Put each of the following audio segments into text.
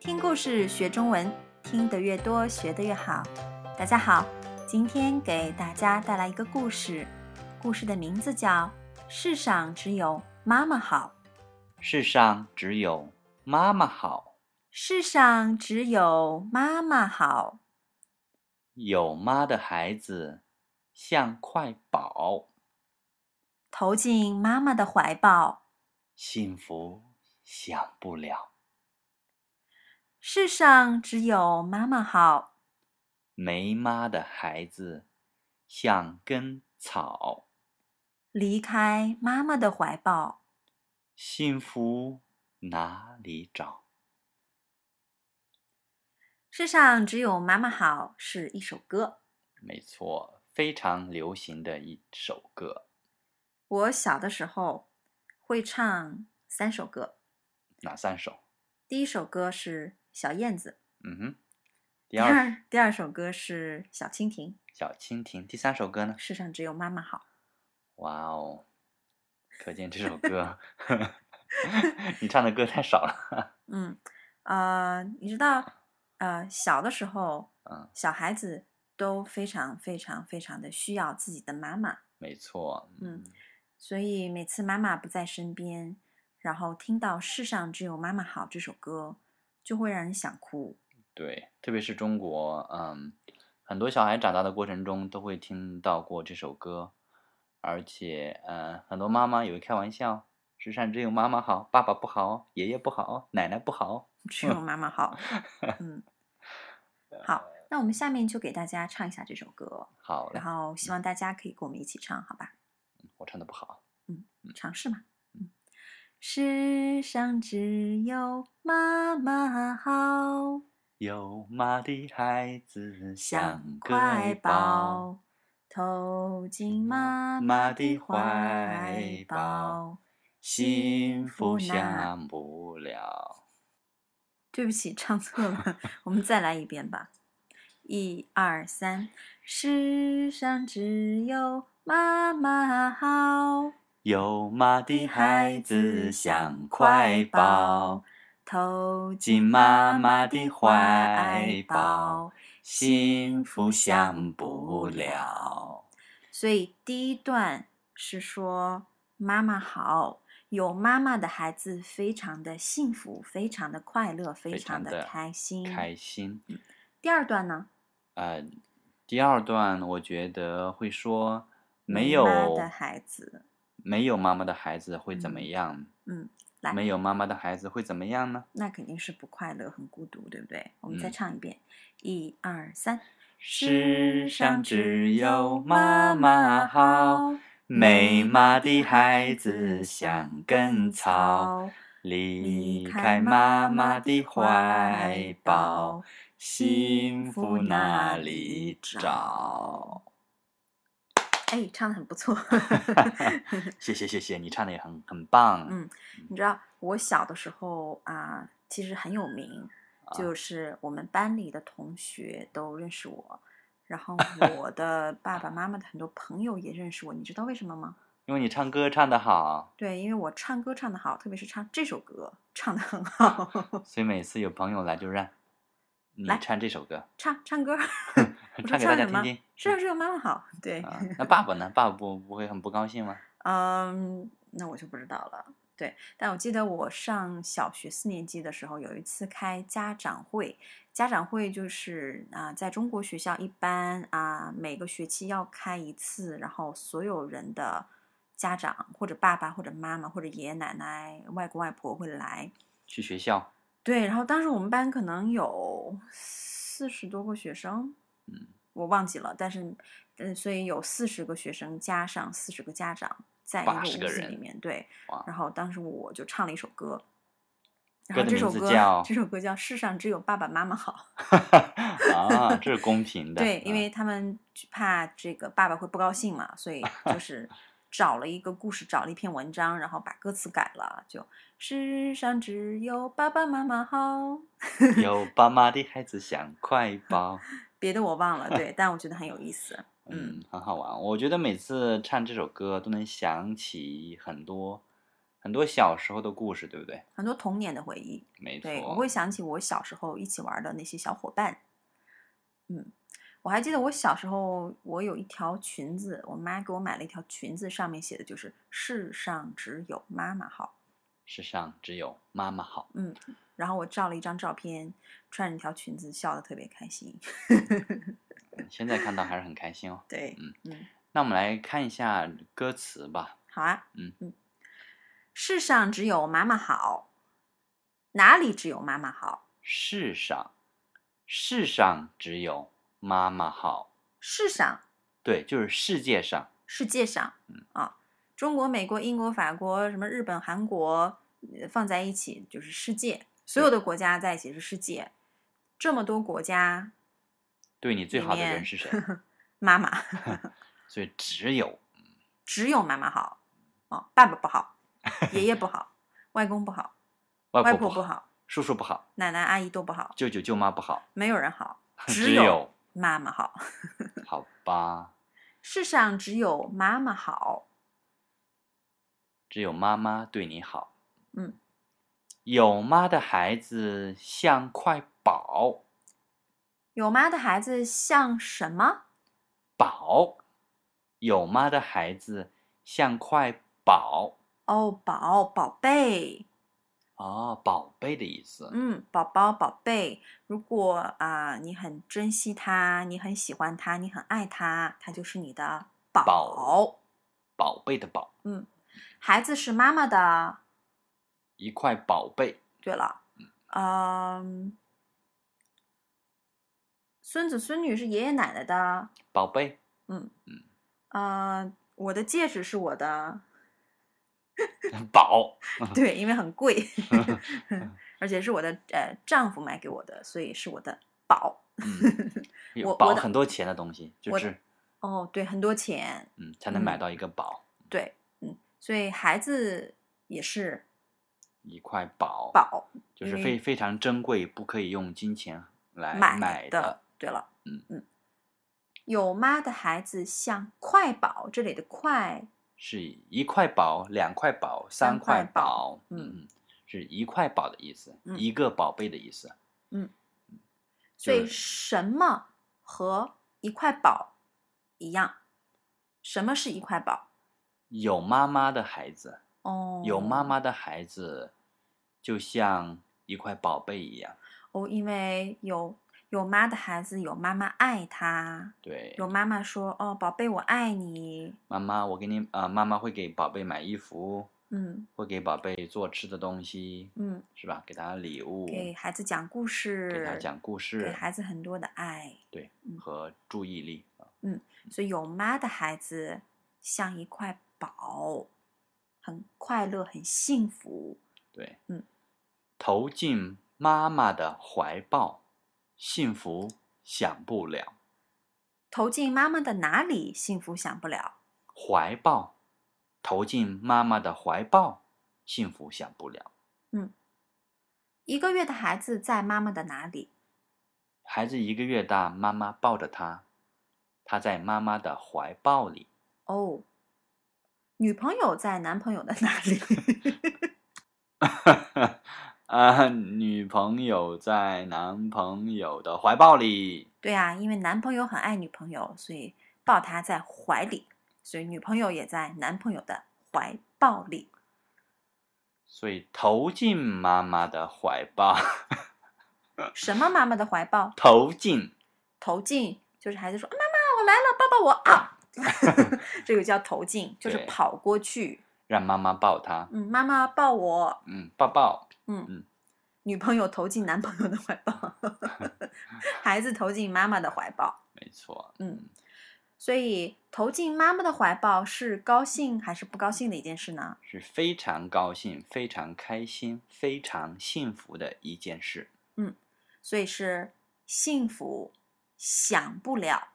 听故事学中文，听得越多，学得越好。大家好，今天给大家带来一个故事，故事的名字叫《世上只有妈妈好》。世上只有妈妈好，世上只有妈妈好，有妈的孩子像块宝，投进妈妈的怀抱，幸福享不了。世上只有妈妈好，没妈的孩子像根草，离开妈妈的怀抱，幸福哪里找？世上只有妈妈好是一首歌，没错，非常流行的一首歌。我小的时候会唱三首歌，哪三首？第一首歌是。小燕子，嗯哼，第二第二首歌是小蜻蜓，小蜻蜓。第三首歌呢？世上只有妈妈好。哇哦，可见这首歌，你唱的歌太少了。嗯，啊，你知道，呃，小的时候，嗯，小孩子都非常非常非常的需要自己的妈妈。没错，嗯，所以每次妈妈不在身边，然后听到《世上只有妈妈好》这首歌。就会让人想哭，对，特别是中国，嗯，很多小孩长大的过程中都会听到过这首歌，而且，嗯，很多妈妈也会开玩笑，世上只有妈妈好，爸爸不好，爷爷不好，奶奶不好，只有妈妈好。嗯，好，那我们下面就给大家唱一下这首歌，好，然后希望大家可以跟我们一起唱，好吧？我唱的不好，嗯，尝试嘛。世上只有妈妈好，有妈的孩子像块宝，投进妈妈的怀抱，幸福享不了。对不起，唱错了，我们再来一遍吧。一二三，世上只有妈妈好。有妈的孩子像块宝，投进妈妈的怀抱，幸福享不了。所以第一段是说妈妈好，有妈妈的孩子非常的幸福，非常的快乐，非常的开心。开心。第二段呢？呃，第二段我觉得会说没有的孩子。没有妈妈的孩子会怎么样？嗯，来，没有妈妈的孩子会怎么样呢？那肯定是不快乐，很孤独，对不对？我们再唱一遍，一二三，世上只有妈妈好，没妈的孩子像根草，离开妈妈的怀抱，幸福哪里找？哎，唱的很不错 谢谢谢谢，你唱的也很很棒。嗯，你知道我小的时候啊，其实很有名，就是我们班里的同学都认识我，然后 我的爸爸妈妈的很多朋友也认识我。你知道为什么吗？因为你唱歌唱得好。对，因为我唱歌唱得好，特别是唱这首歌唱得很好，所以每次有朋友来，就让。你唱这首歌，唱唱歌。唱什么？是啊，是有妈妈好。对，那爸爸呢？爸爸不不会很不高兴吗？嗯，那我就不知道了。对，但我记得我上小学四年级的时候，有一次开家长会。家长会就是啊，在中国学校一般啊，每个学期要开一次，然后所有人的家长或者爸爸或者妈妈或者爷爷奶奶、外公外婆会来去学校。对，然后当时我们班可能有四十多个学生。嗯。我忘记了，但是，嗯，所以有四十个学生加上四十个家长，在一个屋子里面，对，然后当时我就唱了一首歌，然后名字歌这首歌叫世上只有爸爸妈妈好 》，啊，这是公平 的，对，因为他们怕这个爸爸会不高兴嘛，所以就 是找了一个故事，找了一篇文章，然后把歌词改了，就世上只有爸爸妈妈好，有爸妈的孩子像块宝。别的我忘了，对，但我觉得很有意思。嗯，很好玩。我觉得每次唱这首歌都能想起很多很多小时候的故事，对不对？很多童年的回忆。没错。对，我会想起我小时候一起玩的那些小伙伴。嗯，我还记得我小时候，我有一条裙子，我妈给我买了一条裙子，上面写的就是“世上只有妈妈好”。世上只有妈妈好。嗯，然后我照了一张照片，穿着条裙子，笑得特别开心。现在看到还是很开心哦。对，嗯嗯。那我们来看一下歌词吧。好啊。嗯嗯，世上只有妈妈好，哪里只有妈妈好？世上，世上只有妈妈好。世上，对，就是世界上。世界上，嗯啊。中国、美国、英国、法国，什么日本、韩国，放在一起就是世界，所有的国家在一起是世界。这么多国家，对你最好的人是谁？妈妈。所以只有，只有妈妈好。哦，爸爸不好，爷爷不好，外公不好，外婆不好，叔叔不好，奶奶、阿姨都不好，舅舅、舅妈不好，没有人好，只有妈妈好。好吧，世上只有妈妈好。只有妈妈对你好，嗯，有妈的孩子像块宝，有妈的孩子像什么？宝，有妈的孩子像块宝哦，宝宝贝，哦，宝贝的意思。嗯，宝宝宝贝，如果啊，你很珍惜他，你很喜欢他，你很爱他，他就是你的宝，宝贝的宝，嗯。孩子是妈妈的一块宝贝。对了，嗯，孙子孙女是爷爷奶奶的宝贝。嗯嗯啊，我的戒指是我的宝，对，因为很贵，而且是我的呃丈夫买给我的，所以是我的宝。我宝很多钱的东西，就是哦，对，很多钱，嗯，才能买到一个宝，对。所以孩子也是，一块宝，宝就是非非常珍贵，不可以用金钱来买的。对了，嗯嗯，有妈的孩子像块宝，这里的“块”是一块宝，两块宝，三块宝，嗯嗯，是一块宝的意思，一个宝贝的意思，嗯。所以什么和一块宝一样？什么是一块宝？有妈妈的孩子哦，有妈妈的孩子就像一块宝贝一样哦。因为有有妈的孩子，有妈妈爱他，对，有妈妈说：“哦，宝贝，我爱你。”妈妈，我给你啊，妈妈会给宝贝买衣服，嗯，会给宝贝做吃的东西，嗯，是吧？给他礼物，给孩子讲故事，给他讲故事，给孩子很多的爱，对，和注意力嗯，所以有妈的孩子像一块。宝，很快乐，很幸福。对，嗯，投进妈妈的怀抱，幸福享不了。投进妈妈的哪里，幸福享不了？怀抱，投进妈妈的怀抱，幸福享不了。嗯，一个月的孩子在妈妈的哪里？孩子一个月大，妈妈抱着他，他在妈妈的怀抱里。哦。女朋友在男朋友的那里，啊，女朋友在男朋友的怀抱里。对啊，因为男朋友很爱女朋友，所以抱她在怀里，所以女朋友也在男朋友的怀抱里。所以投进妈妈的怀抱。什么妈妈的怀抱？投进，投进，就是孩子说：“妈妈，我来了，抱抱我啊！” 这个叫投进，就是跑过去，让妈妈抱他。嗯，妈妈抱我。嗯，抱抱。嗯嗯，女朋友投进男朋友的怀抱，孩子投进妈妈的怀抱，没错。嗯，所以投进妈妈的怀抱是高兴还是不高兴的一件事呢？是非常高兴、非常开心、非常幸福的一件事。嗯，所以是幸福享不了。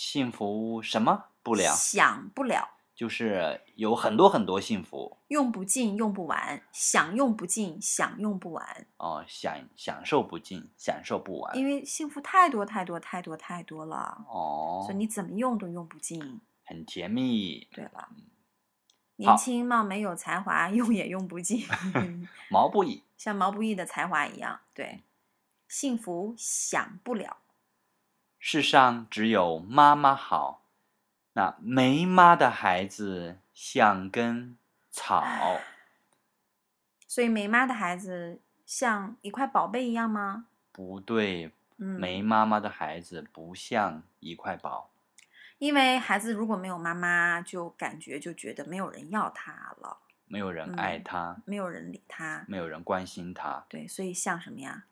幸福什么不了？享不了，就是有很多很多幸福，用不尽，用不完，享用不尽，享用不完，哦，享享受不尽，享受不完，因为幸福太多太多太多太多了哦，所以你怎么用都用不尽，很甜蜜。对了，年轻貌美有才华，用也用不尽，毛不易像毛不易的才华一样，对，幸福享不了。世上只有妈妈好，那没妈的孩子像根草。所以，没妈的孩子像一块宝贝一样吗？不对，没妈妈的孩子不像一块宝。因为孩子如果没有妈妈，就感觉就觉得没有人要他了，没有人爱他，没有人理他，没有人关心他。对，所以像什么呀？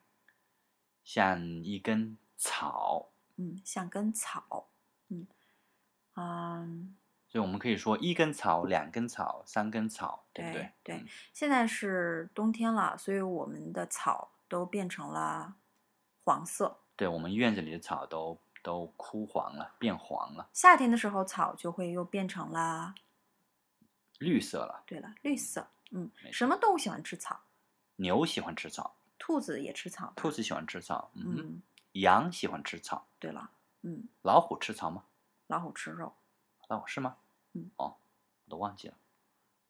像一根草。嗯，像根草，嗯，啊，所以我们可以说一根草、两根草、三根草，对不对？对。现在是冬天了，所以我们的草都变成了黄色。对我们院子里的草都都枯黄了，变黄了。夏天的时候，草就会又变成了绿色了。对了，绿色。嗯。什么动物喜欢吃草？牛喜欢吃草。兔子也吃草。兔子喜欢吃草。嗯。羊喜欢吃草。对了，嗯。老虎吃草吗？老虎吃肉。老虎是吗？嗯。哦，我都忘记了。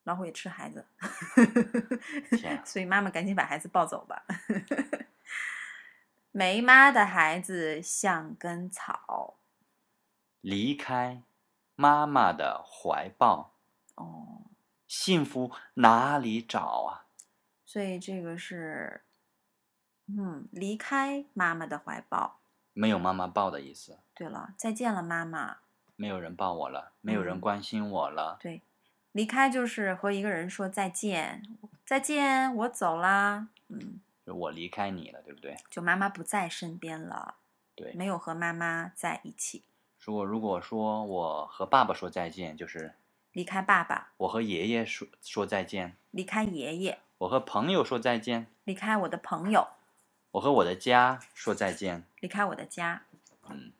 老虎也吃孩子。所以妈妈赶紧把孩子抱走吧。没妈的孩子像根草。离开妈妈的怀抱。哦。幸福哪里找啊？所以这个是。嗯，离开妈妈的怀抱，没有妈妈抱的意思。对了，再见了，妈妈。没有人抱我了，没有人关心我了。对，离开就是和一个人说再见。再见，我走啦。嗯，就我离开你了，对不对？就妈妈不在身边了。对，没有和妈妈在一起。如果如果说我和爸爸说再见，就是离开爸爸。我和爷爷说说再见，离开爷爷。我和朋友说再见，离开我的朋友。我和我的家说再见，离开我的家，嗯，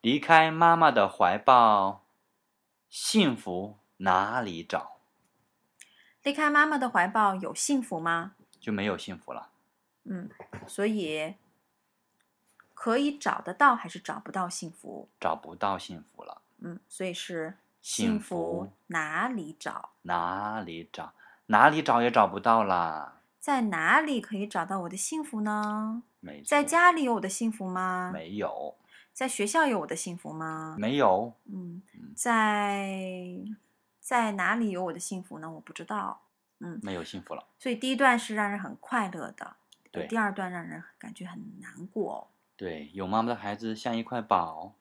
离开妈妈的怀抱，幸福哪里找？离开妈妈的怀抱有幸福吗？就没有幸福了。嗯，所以可以找得到还是找不到幸福？找不到幸福了。嗯，所以是幸福哪里找？哪里找？哪里找也找不到了。在哪里可以找到我的幸福呢？在家里有我的幸福吗？没有。在学校有我的幸福吗？没有。嗯，在在哪里有我的幸福呢？我不知道。嗯，没有幸福了。所以第一段是让人很快乐的，对。第二段让人感觉很难过。对，有妈妈的孩子像一块宝，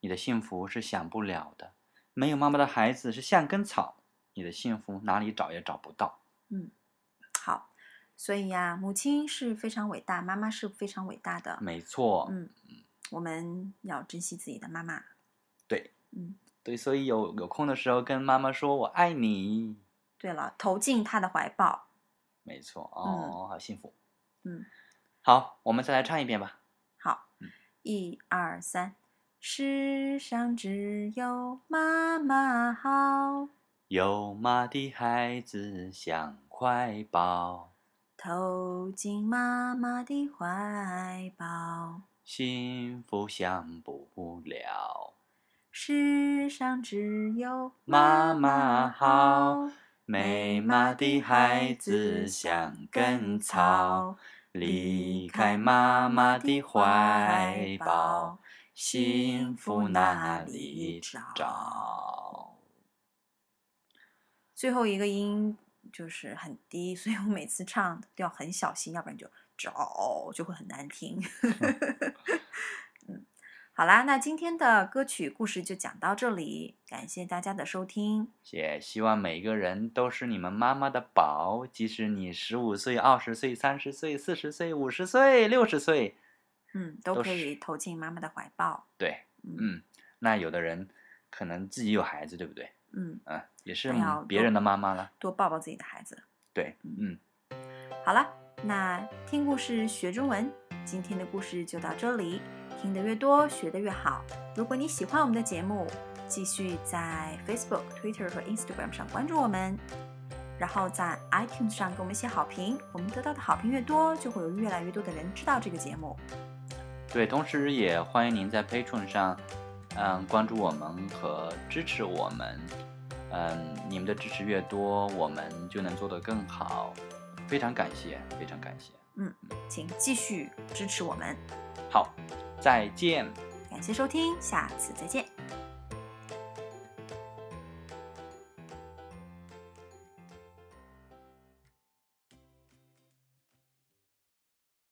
你的幸福是享不了的；没有妈妈的孩子是像根草，你的幸福哪里找也找不到。嗯。所以呀，母亲是非常伟大，妈妈是非常伟大的，没错。嗯，我们要珍惜自己的妈妈。对，嗯，对，所以有有空的时候跟妈妈说“我爱你”。对了，投进她的怀抱。没错，哦，好幸福。嗯，好，我们再来唱一遍吧。好，一二三，世上只有妈妈好，有妈的孩子像块宝。投进妈妈的怀抱，幸福享不了。世上只有妈妈好，没妈的孩子像根草。离开妈妈的怀抱，幸福哪里找？最后一个音。就是很低，所以我每次唱都要很小心，要不然就找就会很难听。嗯，好啦，那今天的歌曲故事就讲到这里，感谢大家的收听。谢，希望每个人都是你们妈妈的宝，即使你十五岁、二十岁、三十岁、四十岁、五十岁、六十岁，嗯，都可以投进妈妈的怀抱。对，嗯，那有的人可能自己有孩子，对不对？嗯嗯，也是别人的妈妈了，多抱抱自己的孩子。对，嗯，好了，那听故事学中文，今天的故事就到这里。听得越多，学得越好。如果你喜欢我们的节目，继续在 Facebook、Twitter 和 Instagram 上关注我们，然后在 iTunes 上给我们一些好评。我们得到的好评越多，就会有越来越多的人知道这个节目。对，同时也欢迎您在 Patreon 上。嗯，关注我们和支持我们，嗯，你们的支持越多，我们就能做得更好。非常感谢，非常感谢。嗯，请继续支持我们。好，再见，感谢收听，下次再见。